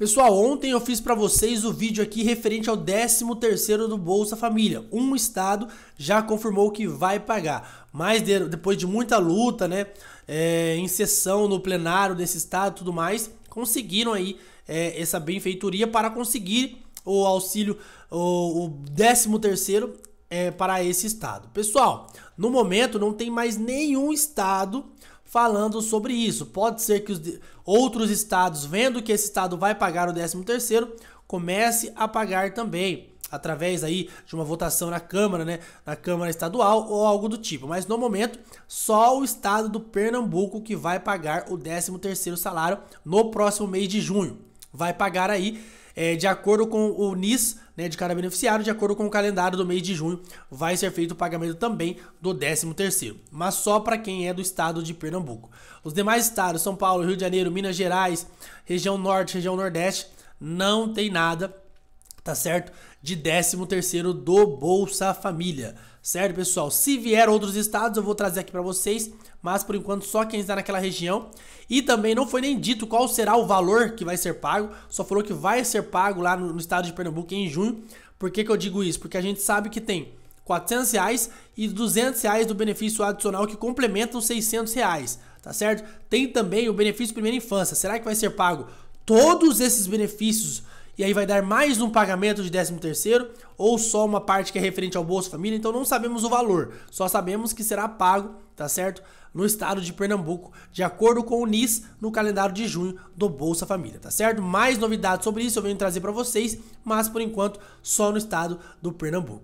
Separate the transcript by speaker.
Speaker 1: Pessoal, ontem eu fiz para vocês o vídeo aqui referente ao 13º do Bolsa Família. Um estado já confirmou que vai pagar, mas depois de muita luta, né, é, em sessão no plenário desse estado, tudo mais, conseguiram aí é, essa benfeitoria para conseguir o auxílio, o, o 13º é, para esse estado. Pessoal, no momento não tem mais nenhum estado falando sobre isso. Pode ser que os outros estados, vendo que esse estado vai pagar o 13 terceiro, comece a pagar também através aí de uma votação na Câmara, né, na Câmara Estadual ou algo do tipo. Mas no momento, só o estado do Pernambuco que vai pagar o 13º salário no próximo mês de junho. Vai pagar aí é, de acordo com o NIS né, de cada beneficiário, de acordo com o calendário do mês de junho, vai ser feito o pagamento também do 13º, mas só para quem é do estado de Pernambuco. Os demais estados, São Paulo, Rio de Janeiro, Minas Gerais, região Norte, região Nordeste, não tem nada tá certo? De 13º do Bolsa Família, certo, pessoal? Se vier outros estados, eu vou trazer aqui para vocês, mas por enquanto só quem está naquela região. E também não foi nem dito qual será o valor que vai ser pago, só falou que vai ser pago lá no, no estado de Pernambuco em junho. Por que, que eu digo isso? Porque a gente sabe que tem 400 reais e 200 reais do benefício adicional que complementa os 600 reais, tá certo? Tem também o benefício primeira infância. Será que vai ser pago todos esses benefícios e aí vai dar mais um pagamento de 13 terceiro ou só uma parte que é referente ao Bolsa Família, então não sabemos o valor, só sabemos que será pago, tá certo? No estado de Pernambuco, de acordo com o NIS, no calendário de junho do Bolsa Família, tá certo? Mais novidades sobre isso eu venho trazer para vocês, mas por enquanto só no estado do Pernambuco.